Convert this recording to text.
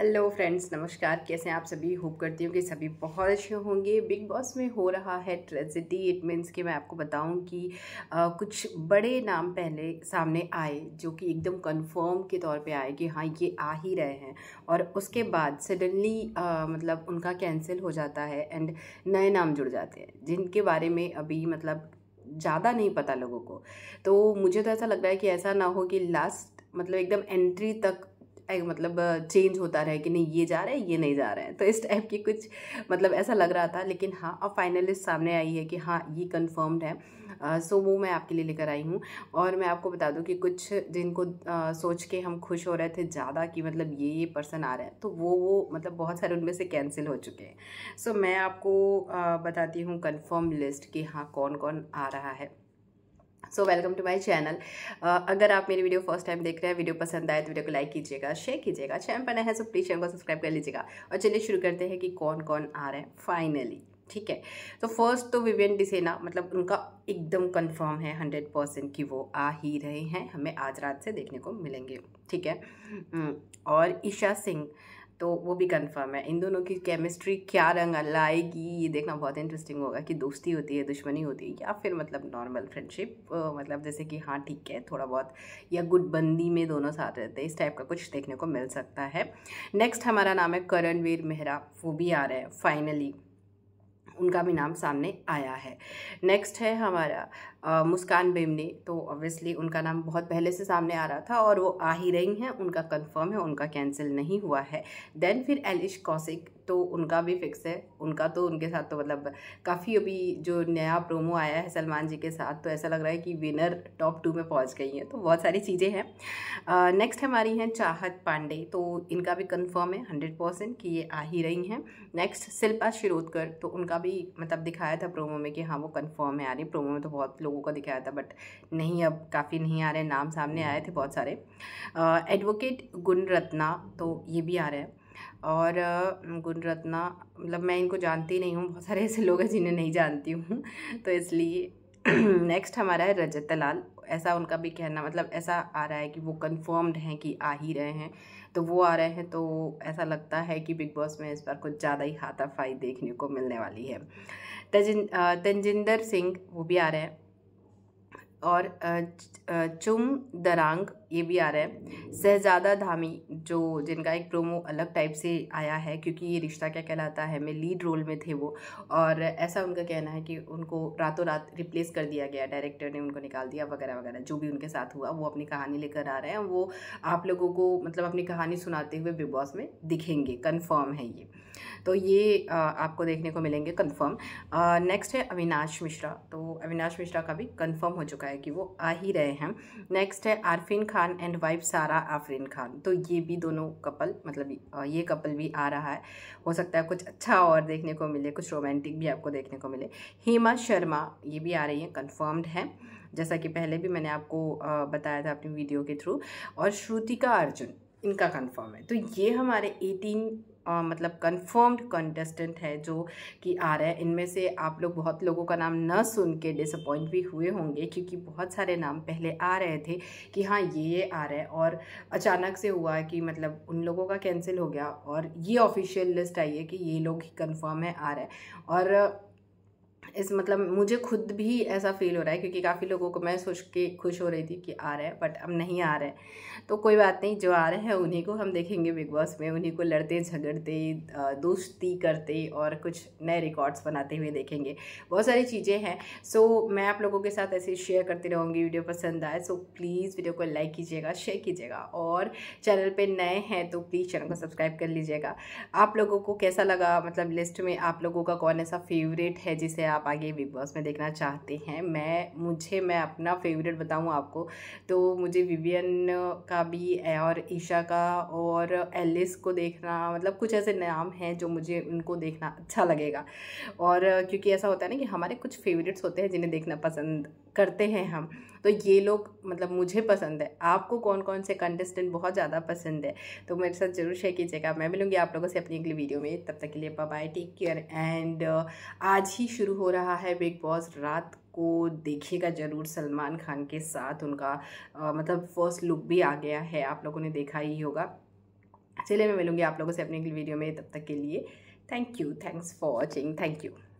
hello friends नमस्कार कैसे हैं आप सभी होप करती हूँ कि सभी बहुत अच्छे होंगे बिग बॉस में हो रहा है ट्रेजिडी इट मीन्स कि मैं आपको बताऊं कि आ, कुछ बड़े नाम पहले सामने आए जो कि एकदम कंफर्म के तौर पे आए कि हाँ ये आ ही रहे हैं और उसके बाद सडनली मतलब उनका कैंसिल हो जाता है एंड नए नाम जुड़ जाते हैं जिनके बारे में अभी मतलब ज़्यादा नहीं पता लोगों को तो मुझे तो ऐसा लग रहा है कि ऐसा ना हो कि लास्ट मतलब एकदम एंट्री तक मतलब चेंज होता रहे कि नहीं ये जा रहा है ये नहीं जा रहे हैं तो इस टाइप की कुछ मतलब ऐसा लग रहा था लेकिन हाँ अब फाइनलिस्ट सामने आई है कि हाँ ये कन्फर्म्ड है सो वो मैं आपके लिए लेकर आई हूँ और मैं आपको बता दूँ कि कुछ जिनको सोच के हम खुश हो रहे थे ज़्यादा कि मतलब ये ये पर्सन आ रहे हैं तो वो वो मतलब बहुत सारे उनमें से कैंसिल हो चुके हैं सो मैं आपको बताती हूँ कन्फर्म लिस्ट कि हाँ कौन कौन आ रहा है so welcome to my channel अगर आप मेरी वीडियो फर्स्ट टाइम देख रहे हैं वीडियो पसंद आए तो वीडियो को लाइक कीजिएगा शेयर कीजिएगा चैनल पर नया है सो प्लीज़ चैनल को सब्सक्राइब कर लीजिएगा और चलिए शुरू करते हैं कि कौन कौन आ रहे हैं फाइनली ठीक है तो फर्स्ट तो विवियन डिसेना मतलब उनका एकदम कंफर्म है हंड्रेड परसेंट कि वो आ ही रहे हैं हमें आज रात से देखने को मिलेंगे ठीक है हम्म, और ईशा सिंह तो वो भी कंफर्म है इन दोनों की केमिस्ट्री क्या रंग लाएगी ये देखना बहुत इंटरेस्टिंग होगा कि दोस्ती होती है दुश्मनी होती है या फिर मतलब नॉर्मल फ्रेंडशिप मतलब जैसे कि हाँ ठीक है थोड़ा बहुत या गुटबंदी में दोनों साथ रहते हैं इस टाइप का कुछ देखने को मिल सकता है नेक्स्ट हमारा नाम है करणवीर मेहरा वो भी आ रहे हैं फाइनली उनका भी नाम सामने आया है नेक्स्ट है हमारा आ, मुस्कान बेमने तो ऑब्वियसली उनका नाम बहुत पहले से सामने आ रहा था और वो आ ही रही हैं उनका कंफर्म है उनका कैंसिल नहीं हुआ है देन फिर एलिश कौशिक तो उनका भी फिक्स है उनका तो उनके साथ तो मतलब काफ़ी अभी जो नया प्रोमो आया है सलमान जी के साथ तो ऐसा लग रहा है कि विनर टॉप टू में पहुंच गई हैं तो बहुत सारी चीज़ें हैं नेक्स्ट हमारी हैं चाहत पांडे तो इनका भी कन्फर्म है हंड्रेड परसेंट कि ये आ ही रही हैं नेक्स्ट शिल्पा शिरोदकर तो उनका भी मतलब दिखाया था प्रोमो में कि हाँ वो कन्फर्म है आ रही प्रोमो में तो बहुत लोगों का दिखाया था बट नहीं अब काफ़ी नहीं आ रहे नाम सामने आए थे बहुत सारे एडवोकेट गुण रत्ना तो ये भी आ रहे हैं और गुणरत्ना मतलब मैं इनको जानती नहीं हूँ बहुत सारे ऐसे लोग हैं जिन्हें नहीं जानती हूँ तो इसलिए नेक्स्ट हमारा है रजत लाल ऐसा उनका भी कहना मतलब ऐसा आ रहा है कि वो कन्फर्म्ड हैं कि आ ही रहे हैं तो वो आ रहे हैं तो ऐसा लगता है कि बिग बॉस में इस बार कुछ ज़्यादा ही हाथाफाई देखने को मिलने वाली है तजिन तंजिंदर सिंह वो भी आ रहे हैं और चुम दरांग ये भी आ रहा है शहजादा धामी जो जिनका एक प्रोमो अलग टाइप से आया है क्योंकि ये रिश्ता क्या कहलाता है मैं लीड रोल में थे वो और ऐसा उनका कहना है कि उनको रातों रात रिप्लेस कर दिया गया डायरेक्टर ने उनको निकाल दिया वगैरह वगैरह जो भी उनके साथ हुआ वो अपनी कहानी लेकर आ रहे हैं वो आप लोगों को मतलब अपनी कहानी सुनाते हुए बिग बॉस में दिखेंगे कन्फर्म है ये तो ये आपको देखने को मिलेंगे कन्फर्म नेक्स्ट है अविनाश मिश्रा तो अविनाश मिश्रा का भी कन्फर्म हो चुका है कि वो आ ही रहे हैं नेक्स्ट है आरफिन खान खान एंड वाइफ सारा आफरीन खान तो ये भी दोनों कपल मतलब ये कपल भी आ रहा है हो सकता है कुछ अच्छा और देखने को मिले कुछ रोमांटिक भी आपको देखने को मिले हेमा शर्मा ये भी आ रही हैं कन्फर्म्ड है जैसा कि पहले भी मैंने आपको बताया था अपनी वीडियो के थ्रू और श्रुतिका अर्जुन इनका कन्फर्म है तो ये हमारे एटीन आ, मतलब कन्फर्म्ड कंटेस्टेंट है जो कि आ रहे हैं इनमें से आप लोग बहुत लोगों का नाम न सुन के डिसअपॉइंट भी हुए होंगे क्योंकि बहुत सारे नाम पहले आ रहे थे कि हाँ ये ये आ रहे हैं और अचानक से हुआ कि मतलब उन लोगों का कैंसिल हो गया और ये ऑफिशियल लिस्ट आई है कि ये लोग ही कन्फर्म है आ रहे हैं और इस मतलब मुझे खुद भी ऐसा फील हो रहा है क्योंकि काफ़ी लोगों को मैं सोच के खुश हो रही थी कि आ रहा है बट अब नहीं आ रहे हैं तो कोई बात नहीं जो आ रहे हैं उन्हीं को हम देखेंगे बिग बॉस में उन्हीं को लड़ते झगड़ते दोस्ती करते और कुछ नए रिकॉर्ड्स बनाते हुए देखेंगे बहुत सारी चीज़ें हैं सो मैं आप लोगों के साथ ऐसे शेयर करती रहूँगी वीडियो पसंद आए सो प्लीज़ वीडियो को लाइक कीजिएगा शेयर कीजिएगा और चैनल पर नए हैं तो प्लीज़ चैनल को सब्सक्राइब कर लीजिएगा आप लोगों को कैसा लगा मतलब लिस्ट में आप लोगों का कौन ऐसा फेवरेट है जिसे आप आप आगे बिग बॉस में देखना चाहते हैं मैं मुझे मैं अपना फेवरेट बताऊँ आपको तो मुझे विवियन का भी और ईशा का और एलिस को देखना मतलब कुछ ऐसे नाम हैं जो मुझे उनको देखना अच्छा लगेगा और क्योंकि ऐसा होता है ना कि हमारे कुछ फेवरेट्स होते हैं जिन्हें देखना पसंद करते हैं हम तो ये लोग मतलब मुझे पसंद है आपको कौन कौन से कंटेस्टेंट बहुत ज़्यादा पसंद है तो मेरे साथ ज़रूर शेयर कीजिएगा मैं मिलूँगी आप लोगों से अपनी अगली वीडियो में तब तक के लिए बाय टेक केयर एंड आज ही शुरू हो रहा है बिग बॉस रात को देखिएगा ज़रूर सलमान खान के साथ उनका आ, मतलब फर्स्ट लुक भी आ गया है आप लोगों ने देखा ही होगा चलिए मैं मिलूँगी आप लोगों से अपनी अगली वीडियो में तब तक के लिए thank you thanks for watching thank you